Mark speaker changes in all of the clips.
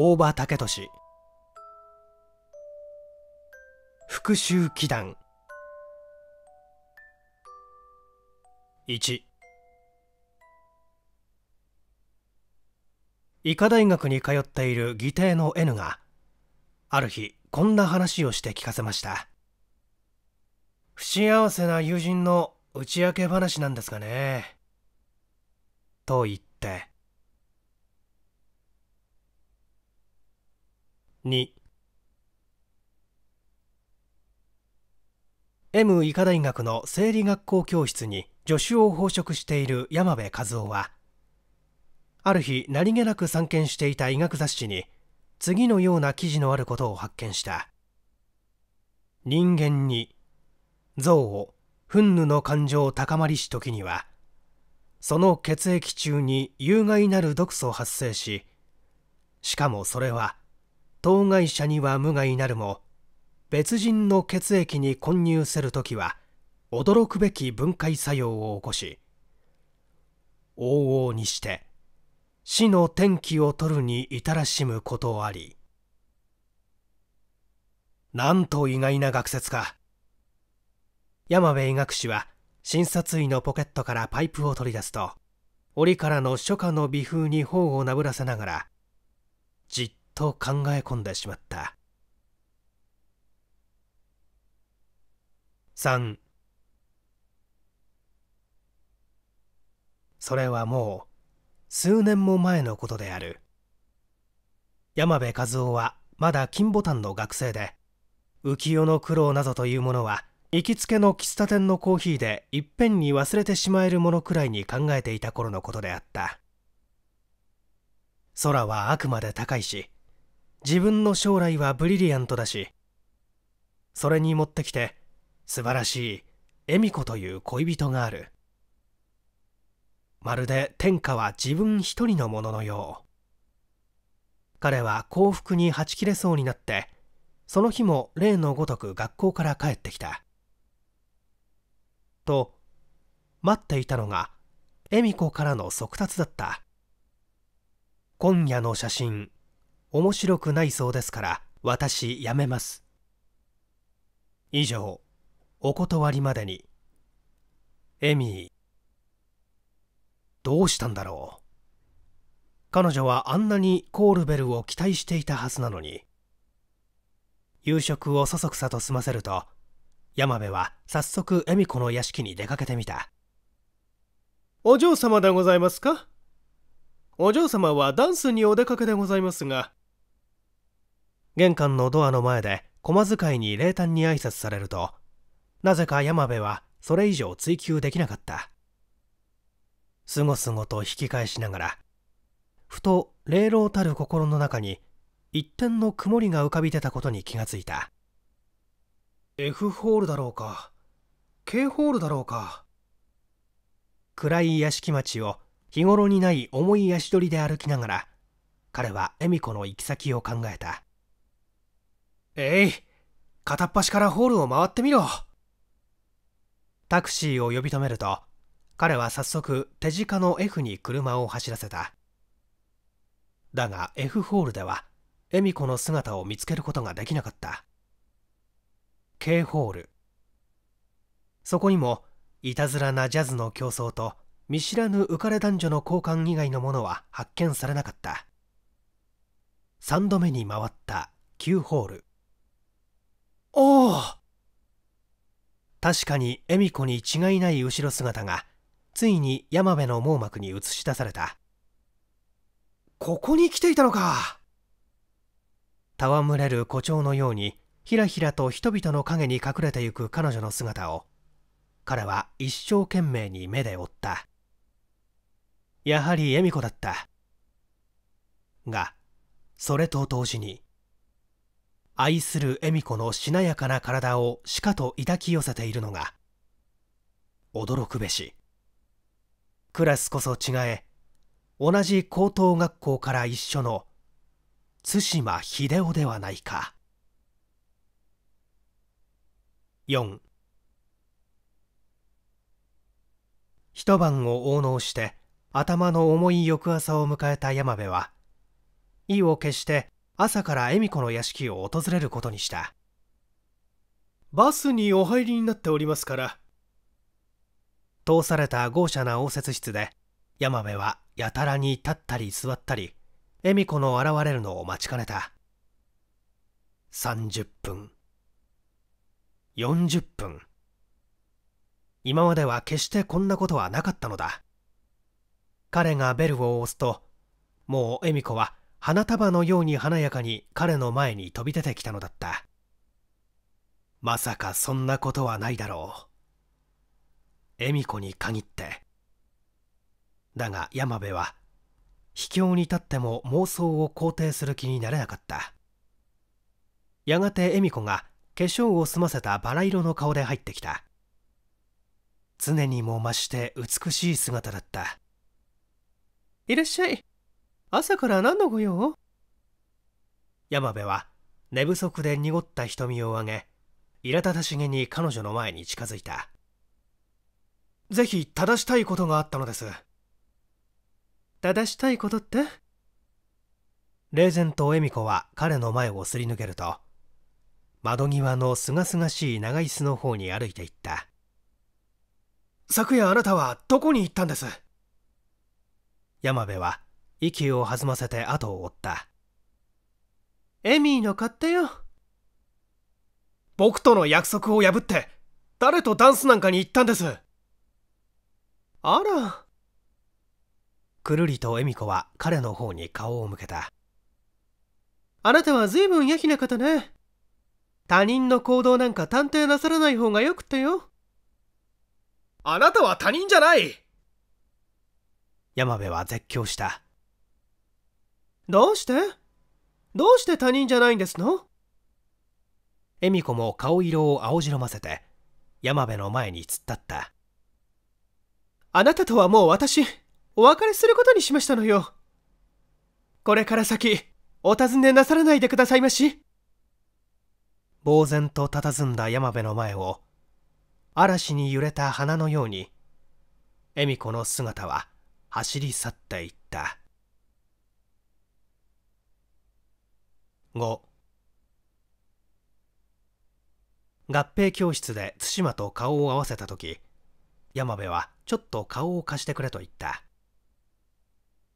Speaker 1: 大場武俊復讐祈願1医科大学に通っている義弟の N がある日こんな話をして聞かせました不幸せな友人の打ち明け話なんですがねと言って2 M 医科大学の生理学校教室に助手を奉職している山部和夫はある日何気なく散見していた医学雑誌に次のような記事のあることを発見した人間に憎悪憤怒の感情高まりし時にはその血液中に有害なる毒素発生ししかもそれは当該者には無害なるも別人の血液に混入せる時は驚くべき分解作用を起こし往々にして死の転機を取るに至らしむことありなんと意外な学説か山部医学士は診察医のポケットからパイプを取り出すと折からの初夏の微風に頬をなぶらせながらじっと考え込んでしまった3それはもう数年も前のことである山部和夫はまだ金ボタンの学生で浮世の苦労などというものは行きつけの喫茶店のコーヒーでいっぺんに忘れてしまえるものくらいに考えていた頃のことであった空はあくまで高いし自分の将来はブリリアントだしそれに持ってきて素晴らしい恵美子という恋人があるまるで天下は自分一人のもののよう彼は幸福にはち切れそうになってその日も例のごとく学校から帰ってきたと待っていたのが恵美子からの速達だった今夜の写真面白くないそうですから私やめます以上お断りまでにエミーどうしたんだろう彼女はあんなにコールベルを期待していたはずなのに夕食をそそくさと済ませると山部は早速恵美子の屋敷に出かけてみたお嬢様でございますかお嬢様はダンスにお出かけでございますが玄関のドアの前で駒遣いに冷淡に挨拶されるとなぜか山部はそれ以上追求できなかったすごすごと引き返しながらふと冷老たる心の中に一点の曇りが浮かび出たことに気がついた F ホールだろうか K ホールだろうか暗い屋敷町を日頃にない重い足取りで歩きながら彼は恵美子の行き先を考えたえい、片っ端からホールを回ってみろ。タクシーを呼び止めると、彼は早速手近の F に車を走らせた。だが F ホールでは、恵美子の姿を見つけることができなかった。K ホール。そこにも、いたずらなジャズの競争と、見知らぬ浮かれ男女の交換以外のものは発見されなかった。3度目に回った9ホール。ああ確かに恵美子に違いない後ろ姿がついに山部の網膜に映し出されたここに来ていたのか戯れる誇張のようにひらひらと人々の影に隠れてゆく彼女の姿を彼は一生懸命に目で追ったやはり恵美子だったがそれと同時に愛する恵美子のしなやかな体をしかと抱き寄せているのが驚くべしクラスこそ違え同じ高等学校から一緒の対馬秀夫ではないか4一晩を応納して頭の重い翌朝を迎えた山部は意を決して朝から恵美子の屋敷を訪れることにしたバスにお入りになっておりますから通された豪奢な応接室で山部はやたらに立ったり座ったり恵美子の現れるのを待ちかねた30分40分今までは決してこんなことはなかったのだ彼がベルを押すともう恵美子は花束のように華やかに彼の前に飛び出てきたのだったまさかそんなことはないだろう恵美子に限ってだが山部は秘境に立っても妄想を肯定する気になれなかったやがて恵美子が化粧を済ませたバラ色の顔で入ってきた常にも増して美しい姿だったいらっしゃい朝から何の御用山部は寝不足で濁った瞳を上げ苛立たしげに彼女の前に近づいたぜひ正したいことがあったのです正したいことって冷然と恵美子は彼の前をすり抜けると窓際のすがすがしい長椅子の方に歩いていった昨夜あなたはどこに行ったんです山部は息を弾ませて後を追ったエミーの勝手よ僕との約束を破って誰とダンスなんかに行ったんですあらくるりと恵美子は彼の方に顔を向けたあなたは随分やきな方ね他人の行動なんか探偵なさらない方がよくってよあなたは他人じゃない山部は絶叫したどうしてどうして他人じゃないんですの恵美子も顔色を青白ませて山辺の前に突っ立ったあなたとはもう私お別れすることにしましたのよこれから先お尋ねなさらないでくださいまし呆然と佇んだ山辺の前を嵐に揺れた花のように恵美子の姿は走り去っていった5合併教室で対馬と顔を合わせた時山部はちょっと顔を貸してくれと言った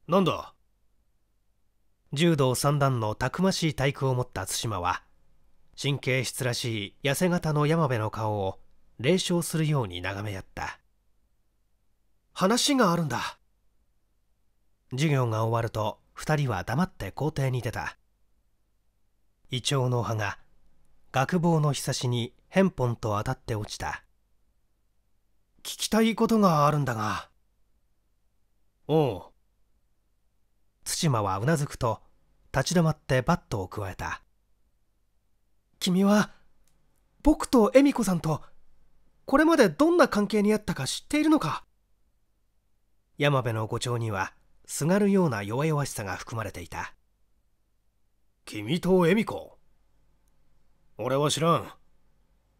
Speaker 1: なんだ柔道三段のたくましい体育を持った対馬は神経質らしい痩せ型の山部の顔を冷笑するように眺めやった話があるんだ授業が終わると2人は黙って校庭に出たイチョウの葉が学帽のひさしにヘンポンと当たって落ちた聞きたいことがあるんだがおう対馬はうなずくと立ち止まってバットをくわえた君は僕と恵美子さんとこれまでどんな関係にあったか知っているのか山部の誤調にはすがるような弱々しさが含まれていた君と恵美子俺は知らん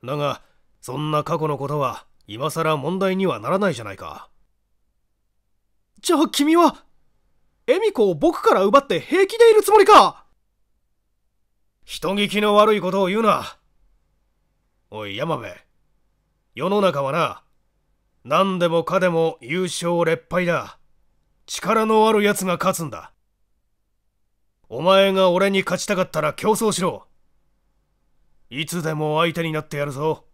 Speaker 1: だがそんな過去のことは今さら問題にはならないじゃないかじゃあ君は恵美子を僕から奪って平気でいるつもりか人聞きの悪いことを言うなおい山部世の中はな何でもかでも優勝劣敗だ力のある奴が勝つんだお前が俺に勝ちたかったら競争しろいつでも相手になってやるぞ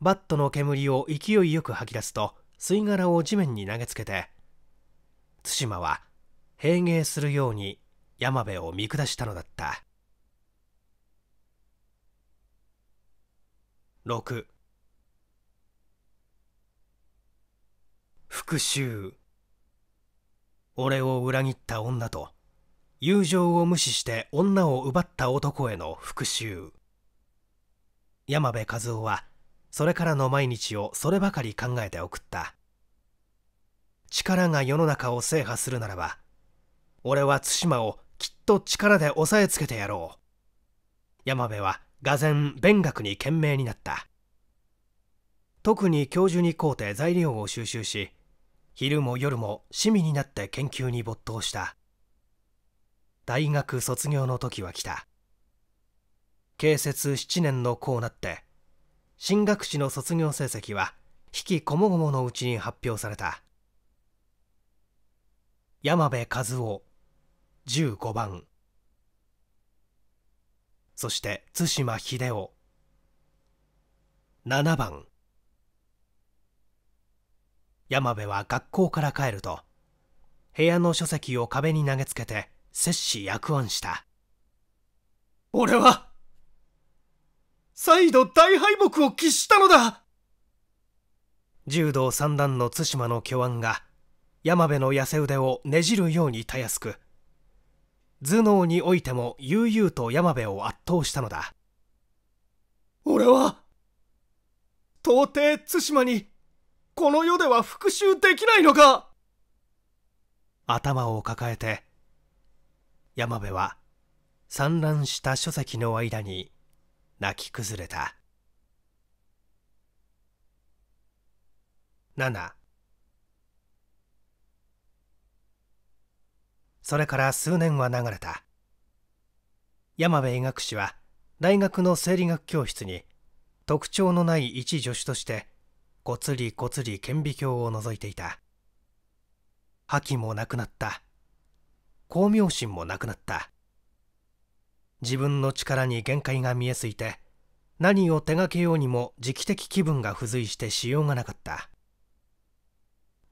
Speaker 1: バットの煙を勢いよく吐き出すと吸い殻を地面に投げつけて対馬は平芸するように山部を見下したのだった六。復讐俺を裏切った女と友情を無視して女を奪った男への復讐山部和夫はそれからの毎日をそればかり考えて送った力が世の中を制覇するならば俺は対馬をきっと力で押さえつけてやろう山部は俄然勉学に懸命になった特に教授に買うて材料を収集し昼も夜も趣味になって研究に没頭した大学卒業の時は来た慶節7年のこうなって進学時の卒業成績は引きこもごものうちに発表された山部和夫15番そして対馬秀夫7番山部は学校から帰ると部屋の書籍を壁に投げつけて摂氏役案した俺は再度大敗北を喫したのだ柔道三段の対馬の巨腕が山部の痩せ腕をねじるようにたやすく頭脳においても悠々と山部を圧倒したのだ俺は到底対馬にこの世では復讐できないのか頭を抱えて山部は散乱した書籍の間に泣き崩れた7それから数年は流れた山部医学士は大学の生理学教室に特徴のない一助手としてこつりこつり顕微鏡を覗いていた覇気もなくなった巧妙心もなくなった自分の力に限界が見えすぎて何を手がけようにも時期的気分が付随してしようがなかった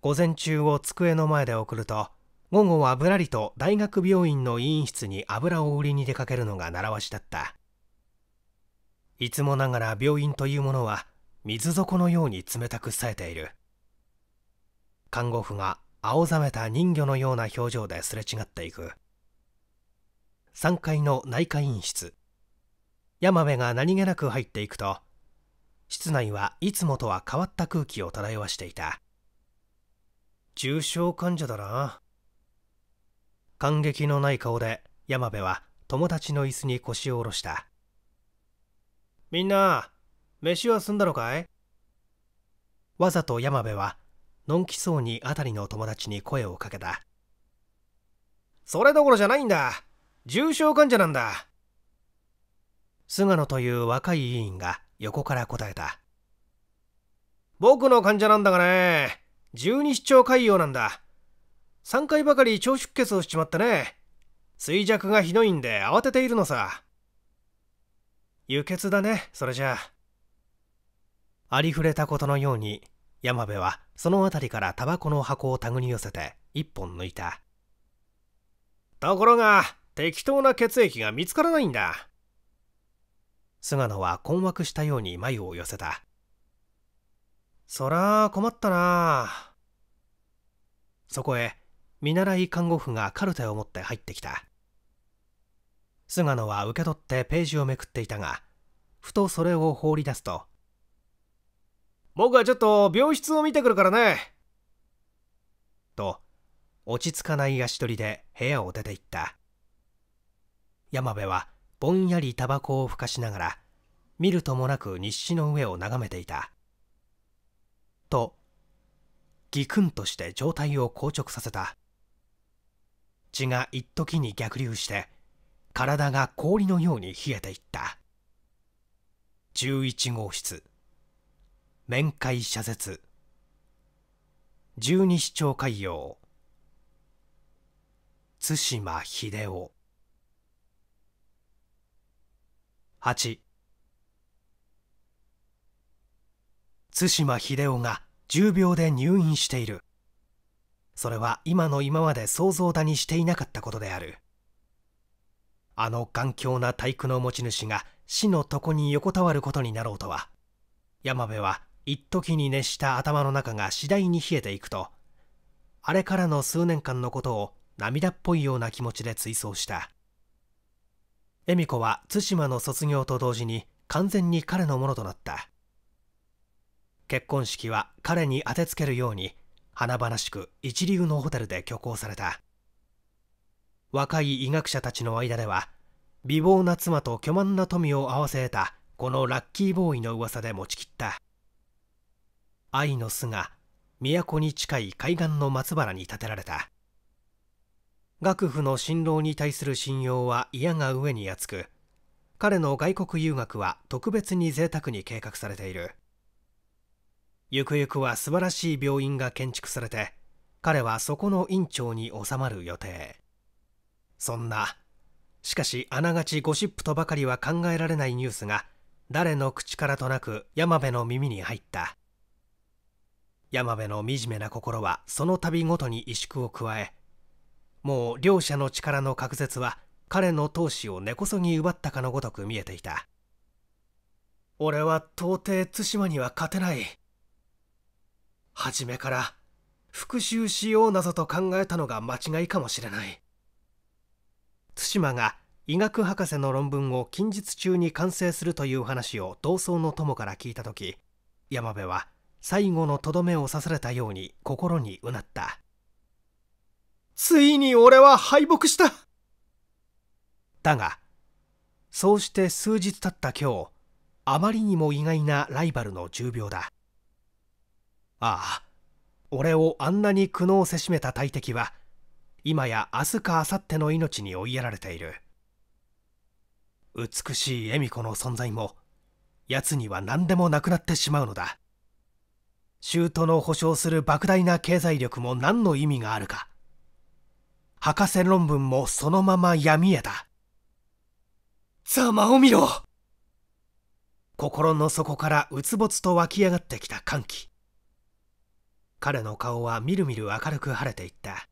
Speaker 1: 午前中を机の前で送ると午後はぶらりと大学病院の委員室に油を売りに出かけるのが習わしだったいつもながら病院というものは水底のように冷たく冴えている看護婦が青ざめた人魚のような表情ですれ違っていく3階の内科院室山部が何気なく入っていくと室内はいつもとは変わった空気を漂わしていた重症患者だな感激のない顔で山部は友達の椅子に腰を下ろしたみんな飯は済んだのかいわざと山部はのんきそうに辺りの友達に声をかけたそれどころじゃないんだ重症患者なんだ菅野という若い医院が横から答えた僕の患者なんだがね十二指腸潰瘍なんだ3回ばかり腸出血をしちまってね衰弱がひどいんで慌てているのさ輸血だねそれじゃあありふれたことのように山部はその辺りからタバコの箱を手繰り寄せて一本抜いたところが適当な血液が見つからないんだ菅野は困惑したように眉を寄せたそら困ったなそこへ見習い看護婦がカルテを持って入ってきた菅野は受け取ってページをめくっていたがふとそれを放り出すと僕はちょっと病室を見てくるからね。と、落ち着かない足取りで部屋を出て行った。山部はぼんやりタバコをふかしながら、見るともなく日誌の上を眺めていた。と、ギクンとして状態を硬直させた。血が一時に逆流して、体が氷のように冷えていった。11号室。面会謝絶十二指腸海洋対馬秀夫8対馬秀夫が重病で入院しているそれは今の今まで想像だにしていなかったことであるあの頑強な体育の持ち主が死の床に横たわることになろうとは山部は一時に熱した頭の中が次第に冷えていくとあれからの数年間のことを涙っぽいような気持ちで追悼した恵美子は対馬の卒業と同時に完全に彼のものとなった結婚式は彼に当てつけるように華々しく一流のホテルで挙行された若い医学者たちの間では美貌な妻と巨万な富を合わせ得たこのラッキーボーイの噂で持ちきった愛の巣が都に近い海岸の松原に建てられた学府の新郎に対する信用は嫌が上に厚く彼の外国留学は特別に贅沢に計画されているゆくゆくは素晴らしい病院が建築されて彼はそこの院長に収まる予定そんなしかしあながちゴシップとばかりは考えられないニュースが誰の口からとなく山部の耳に入った山部の惨めな心はその度ごとに萎縮を加えもう両者の力の隔絶は彼の闘志を根こそぎ奪ったかのごとく見えていた俺は到底対馬には勝てない初めから復讐しようなどと考えたのが間違いかもしれない対馬が医学博士の論文を近日中に完成するという話を同窓の友から聞いた時山部は最後のとどめを刺されたように心にうなったついに俺は敗北しただがそうして数日経った今日あまりにも意外なライバルの重病だああ俺をあんなに苦悩せしめた大敵は今や明日か明後日の命に追いやられている美しい恵美子の存在も奴には何でもなくなってしまうのだ州都の保障する莫大な経済力も何の意味があるか。博士論文もそのまま闇へだ。ざまを見ろ心の底からうつぼつと湧き上がってきた歓喜。彼の顔はみるみる明るく晴れていった。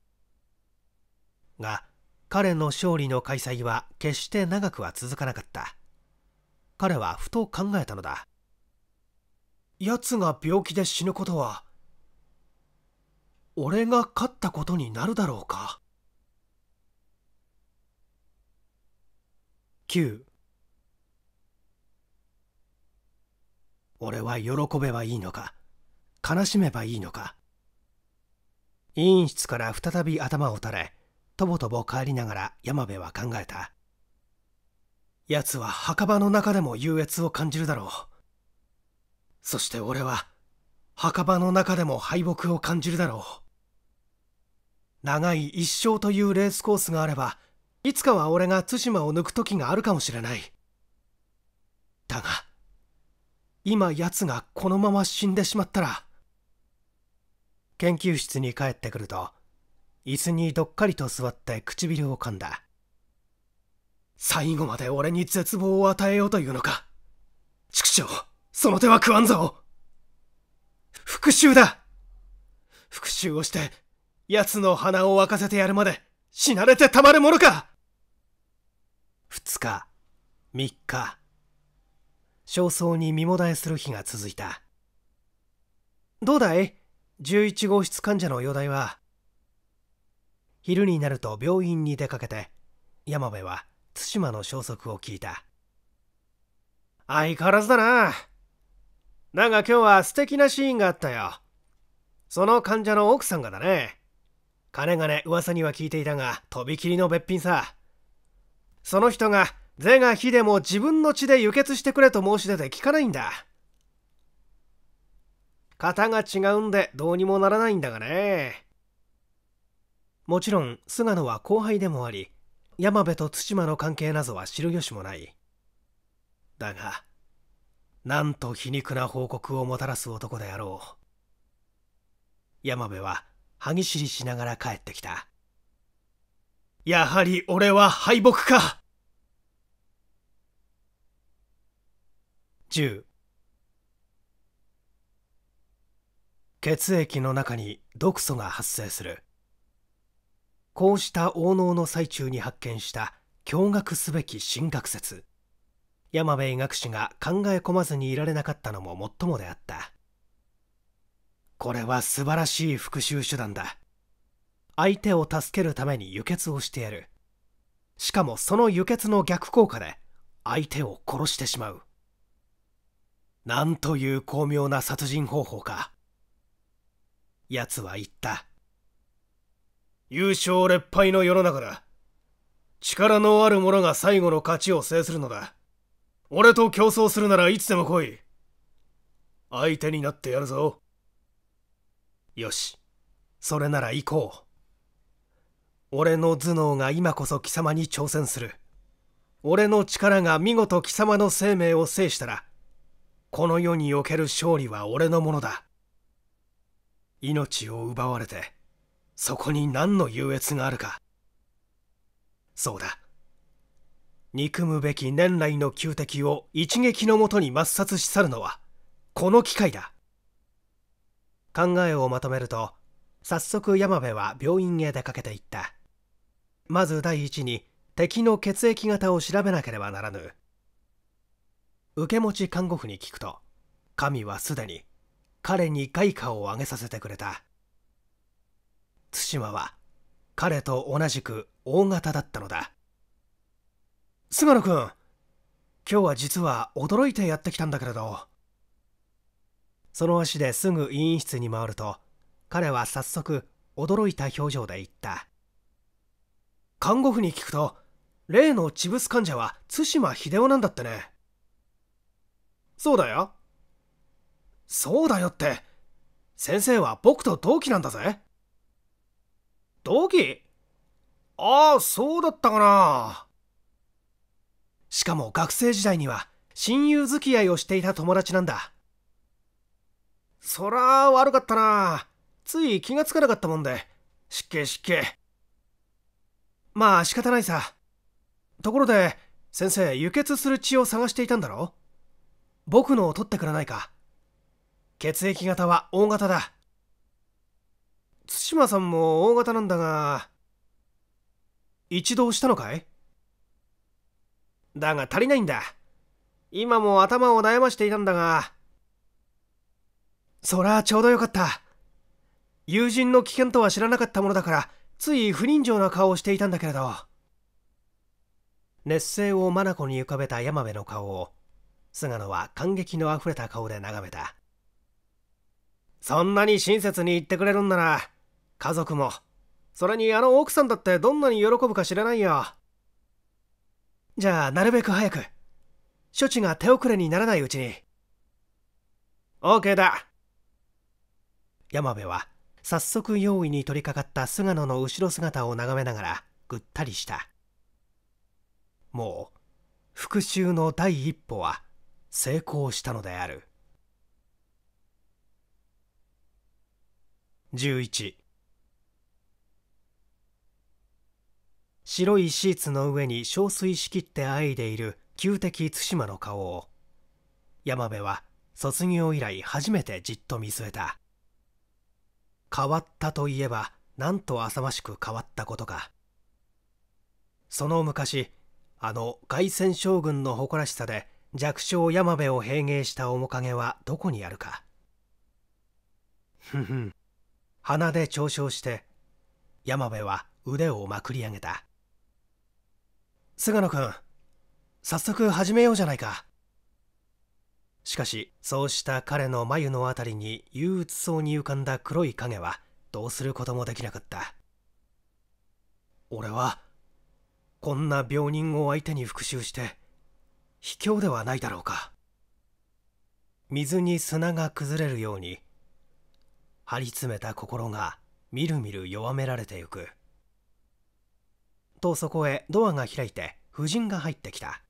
Speaker 1: が、彼の勝利の開催は決して長くは続かなかった。彼はふと考えたのだ。奴が病気で死ぬことは俺が勝ったことになるだろうか九。俺は喜べばいいのか悲しめばいいのか委員室から再び頭を垂れとぼとぼ帰りながら山部は考えた奴は墓場の中でも優越を感じるだろうそして俺は墓場の中でも敗北を感じるだろう長い一生というレースコースがあればいつかは俺が対馬を抜く時があるかもしれないだが今奴がこのまま死んでしまったら研究室に帰ってくると椅子にどっかりと座って唇を噛んだ最後まで俺に絶望を与えようというのか畜生その手は食わんぞ復讐だ復讐をして、奴の鼻を沸かせてやるまで、死なれてたまるものか二日、三日、焦燥に身もだえする日が続いた。どうだい ?11 号室患者の容体は。昼になると病院に出かけて、山部は対馬の消息を聞いた。相変わらずだな。なんか今日は素敵なシーンがあったよ。その患者の奥さんがだね。金がね、噂には聞いていたが、とびきりのべっぴんさ。その人が、是が非でも自分の血で輸血してくれと申し出て聞かないんだ。型が違うんでどうにもならないんだがね。もちろん、菅野は後輩でもあり、山部と対馬の関係などは知る由もない。だが、なんと皮肉な報告をもたらす男であろう山部は歯ぎしりしながら帰ってきたやはり俺は敗北か10血液の中に毒素が発生するこうした応能の最中に発見した驚愕すべき進学説山部医学士が考え込まずにいられなかったのももっともであったこれは素晴らしい復讐手段だ相手を助けるために輸血をしてやるしかもその輸血の逆効果で相手を殺してしまうなんという巧妙な殺人方法か奴は言った優勝劣敗の世の中だ力のある者が最後の勝ちを制するのだ俺と競争するならいつでも来い。相手になってやるぞ。よし、それなら行こう。俺の頭脳が今こそ貴様に挑戦する。俺の力が見事貴様の生命を制したら、この世における勝利は俺のものだ。命を奪われて、そこに何の優越があるか。そうだ。憎むべき年来の旧敵を一撃のもとに抹殺し去るのはこの機会だ考えをまとめると早速山部は病院へ出かけていったまず第一に敵の血液型を調べなければならぬ受け持ち看護婦に聞くと神はすでに彼に外貨を上げさせてくれた対馬は彼と同じく大型だったのだ菅野くん、今日は実は驚いてやってきたんだけれど。その足ですぐ委員室に回ると、彼は早速驚いた表情で言った。看護婦に聞くと、例のチブス患者は対馬秀夫なんだってね。そうだよ。そうだよって、先生は僕と同期なんだぜ。同期ああ、そうだったかな。しかも学生時代には親友付き合いをしていた友達なんだ。そら悪かったな。つい気がつかなかったもんで。失敬失敬。まあ仕方ないさ。ところで、先生、輸血する血を探していたんだろ僕のを取ってくれないか血液型は O 型だ。対馬さんも O 型なんだが、一度したのかいだが足りないんだ。今も頭を悩ましていたんだが。そらちょうどよかった。友人の危険とは知らなかったものだから、つい不人情な顔をしていたんだけれど。熱声を眼に浮かべた山部の顔を、菅野は感激のあふれた顔で眺めた。そんなに親切に言ってくれるんなら、家族も、それにあの奥さんだってどんなに喜ぶか知らないよ。じゃあ、なるべく早く。処置が手遅れにならないうちに。OK だ。山部は、早速用意に取り掛かった菅野の後ろ姿を眺めながら、ぐったりした。もう、復讐の第一歩は、成功したのである。11白いシーツの上に憔悴しきってあいでいる旧敵対馬の顔を山辺は卒業以来初めてじっと見据えた変わったといえばなんと浅ましく変わったことかその昔あの凱旋将軍の誇らしさで弱小山辺を平迎した面影はどこにあるかふふん鼻で嘲笑して山辺は腕をまくり上げた菅野君早速始めようじゃないかしかしそうした彼の眉のあたりに憂鬱そうに浮かんだ黒い影はどうすることもできなかった俺はこんな病人を相手に復讐して卑怯ではないだろうか水に砂が崩れるように張り詰めた心がみるみる弱められてゆくとそこへドアが開いて夫人が入ってきた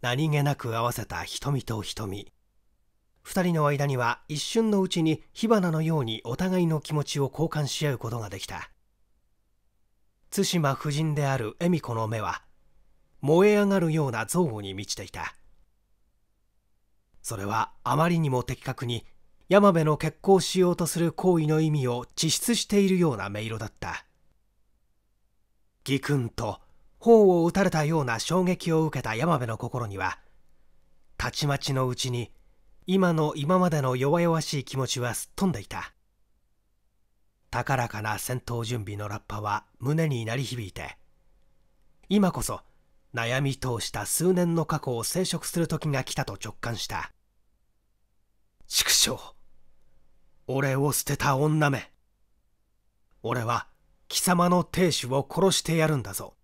Speaker 1: 何気なく合わせた瞳と瞳2人の間には一瞬のうちに火花のようにお互いの気持ちを交換し合うことができた対馬夫人である恵美子の目は燃え上がるような憎悪に満ちていたそれはあまりにも的確に山部の結婚しようとする行為の意味を自質しているような音色だったギクンと頬を打たれたような衝撃を受けた山部の心にはたちまちのうちに今の今までの弱々しい気持ちはすっ飛んでいた高らかな戦闘準備のラッパは胸に鳴り響いて今こそ悩み通した数年の過去を生殖する時が来たと直感した畜生俺を捨てた女め俺は貴様の亭主を殺してやるんだぞ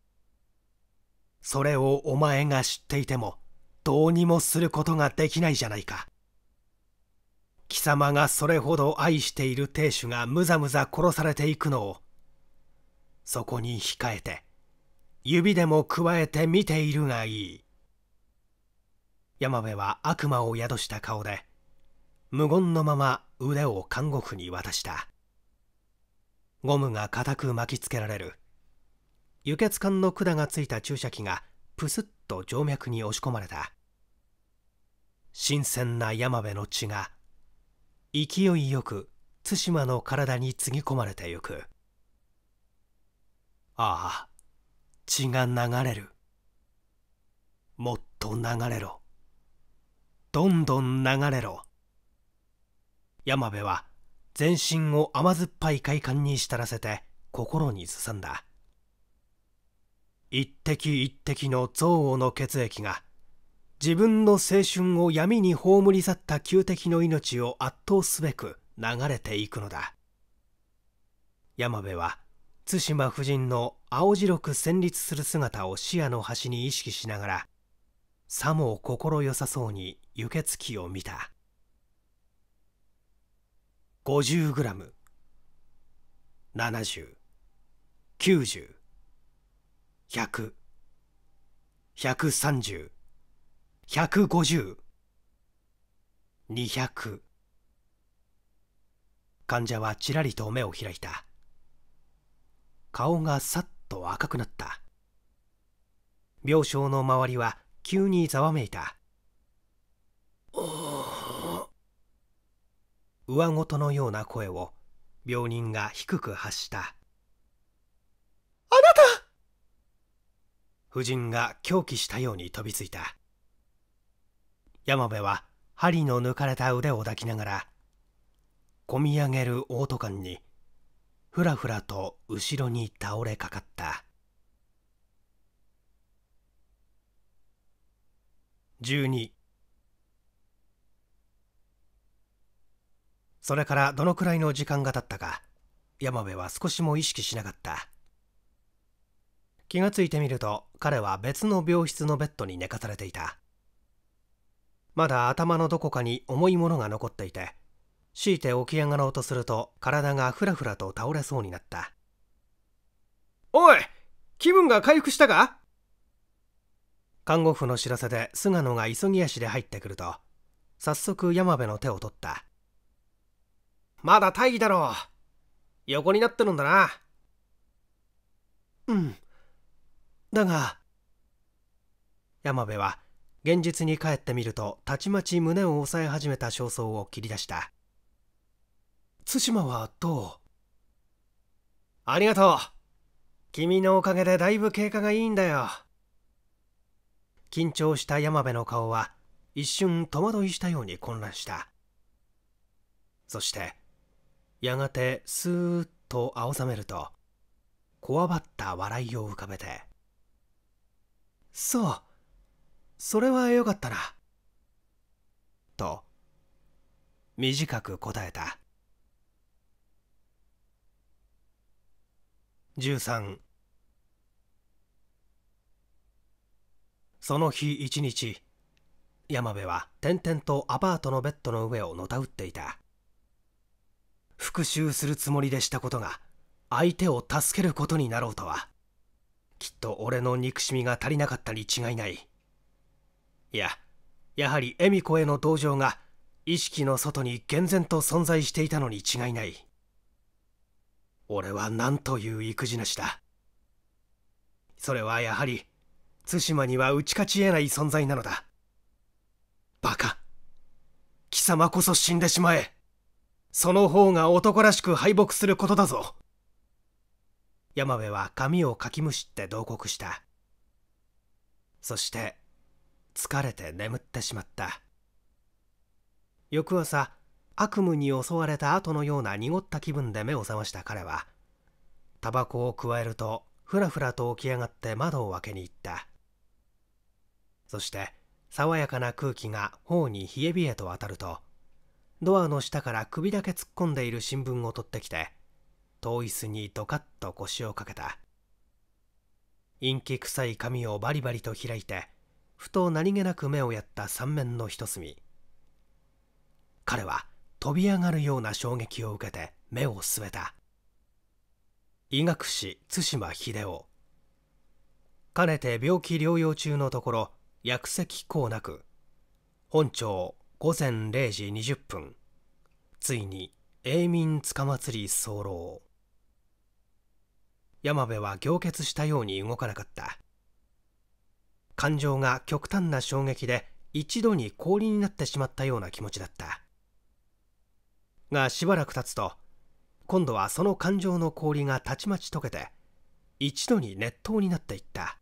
Speaker 1: それをお前が知っていてもどうにもすることができないじゃないか貴様がそれほど愛している亭主がむざむざ殺されていくのをそこに控えて指でもくわえて見ているがいい山辺は悪魔を宿した顔で無言のまま腕を監獄に渡したゴムが固く巻きつけられる輸血管の管がついた注射器がプスッと静脈に押し込まれた新鮮な山辺の血が勢いよく対馬の体につぎ込まれてゆくああ血が流れるもっと流れろどんどん流れろ山辺は全身を甘酸っぱい快感に浸らせて心にずさんだ一滴一滴の憎悪の血液が自分の青春を闇に葬り去った旧敵の命を圧倒すべく流れていくのだ山部は対馬夫人の青白く戦慄する姿を視野の端に意識しながらさも快さそうに輸血鬼を見た 50g、70、90、100、130、150、200患者はちらりと目を開いた顔がさっと赤くなった病床の周りは急にざわめいたお上ごとのような声を病人が低く発した「あなた!」夫人が狂気したように飛びついた山部は針の抜かれた腕を抱きながら込み上げるオート感にふらふらと後ろに倒れかかった12それからどのくらいの時間が経ったか山部は少しも意識しなかった気がついてみると彼は別の病室のベッドに寝かされていたまだ頭のどこかに重いものが残っていて強いて起き上がろうとすると体がふらふらと倒れそうになったおい気分が回復したか看護婦の知らせで菅野が急ぎ足で入ってくると早速山部の手を取ったまだ大義だろう。横になってるんだな。うん。だが、山部は現実に帰ってみると、たちまち胸を押さえ始めた焦燥を切り出した。対馬はどうありがとう。君のおかげでだいぶ経過がいいんだよ。緊張した山部の顔は一瞬戸惑いしたように混乱した。そしてやがてスーッと青ざめるとこわばった笑いを浮かべて「そうそれはよかったな」と短く答えた13その日一日山部は点々とアパートのベッドの上をのたうっていた復讐するつもりでしたことが相手を助けることになろうとはきっと俺の憎しみが足りなかったに違いないいややはり恵美子への同情が意識の外に厳然と存在していたのに違いない俺は何という育児しだそれはやはり対馬には打ち勝ち得ない存在なのだバカ貴様こそ死んでしまえその方が男らしく敗北することだぞ山部は髪をかきむしって同国したそして疲れて眠ってしまった翌朝悪夢に襲われた後のような濁った気分で目を覚ました彼はタバコを加えるとふらふらと起き上がって窓を開けに行ったそして爽やかな空気が頬に冷え冷えと当たるとドアの下から首だけ突っ込んでいる新聞を取ってきて遠い椅子にドカッと腰をかけた陰気臭い髪をバリバリと開いてふと何気なく目をやった三面の一隅彼は飛び上がるような衝撃を受けて目を据えた医学士対馬秀夫かねて病気療養中のところ薬石効なく本庁午前0時20分ついに永眠塚祭り候山部は凝結したように動かなかった感情が極端な衝撃で一度に氷になってしまったような気持ちだったがしばらく経つと今度はその感情の氷がたちまち溶けて一度に熱湯になっていった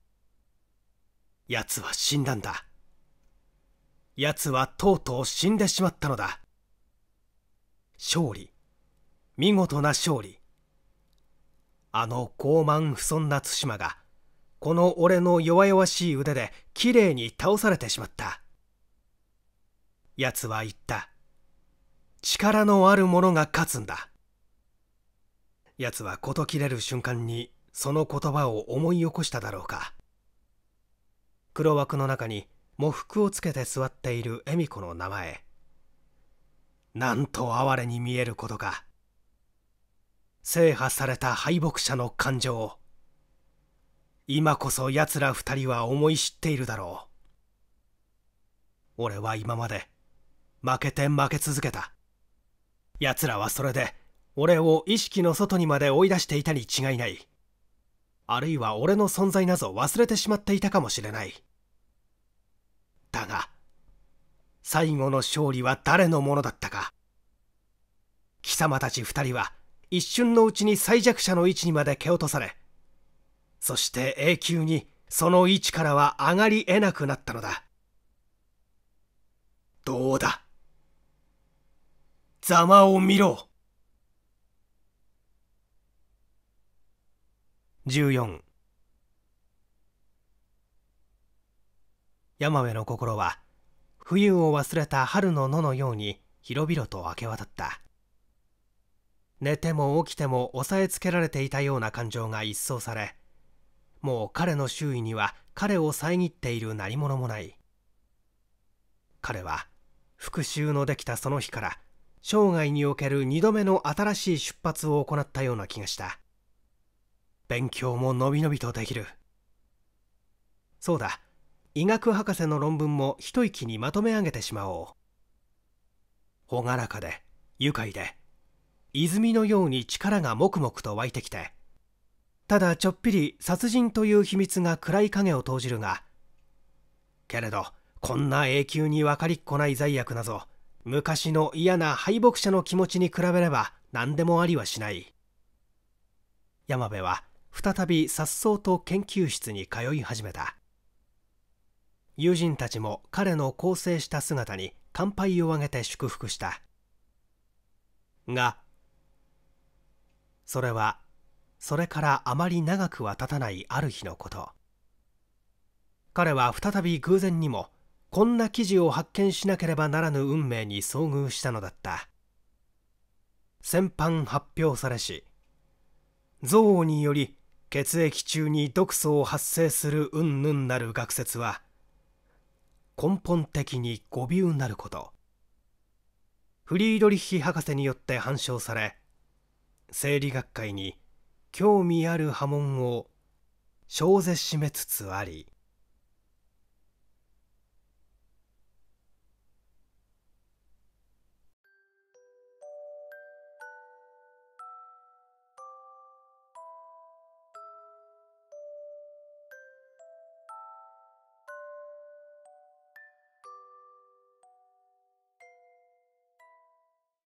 Speaker 1: 奴は死んだんだ奴はとうとう死んでしまったのだ。勝利。見事な勝利。あの傲慢不遜な対馬が、この俺の弱々しい腕できれいに倒されてしまった。奴は言った。力のある者が勝つんだ。奴は事切れる瞬間にその言葉を思い起こしただろうか。黒枠の中に喪服をつけて座っている恵美子の名前なんと哀れに見えることか制覇された敗北者の感情今こそ奴ら二人は思い知っているだろう俺は今まで負けて負け続けた奴らはそれで俺を意識の外にまで追い出していたに違いないあるいは俺の存在なぞ忘れてしまっていたかもしれないだが最後の勝利は誰のものだったか貴様たち二人は一瞬のうちに最弱者の位置にまで蹴落とされそして永久にその位置からは上がりえなくなったのだどうだざまを見ろ14山辺の心は冬を忘れた春の野のように広々と明け渡った寝ても起きても押さえつけられていたような感情が一掃されもう彼の周囲には彼を遮っている何者もない彼は復讐のできたその日から生涯における2度目の新しい出発を行ったような気がした勉強ものびのびとできるそうだ医学博士の論文も一息にまとめ上げてしまおう朗らかで愉快で泉のように力がもくもくと湧いてきてただちょっぴり殺人という秘密が暗い影を投じるがけれどこんな永久に分かりっこない罪悪なぞ昔の嫌な敗北者の気持ちに比べれば何でもありはしない山部は再び颯爽と研究室に通い始めた友人たちも彼の更生した姿に乾杯をあげて祝福したがそれはそれからあまり長くは経たないある日のこと彼は再び偶然にもこんな記事を発見しなければならぬ運命に遭遇したのだった戦犯発表されし憎悪により血液中に毒素を発生するうんぬんなる学説は根本的に誤謬なることフリードリッヒ博士によって反証され生理学会に興味ある波紋を小ぜしめつつあり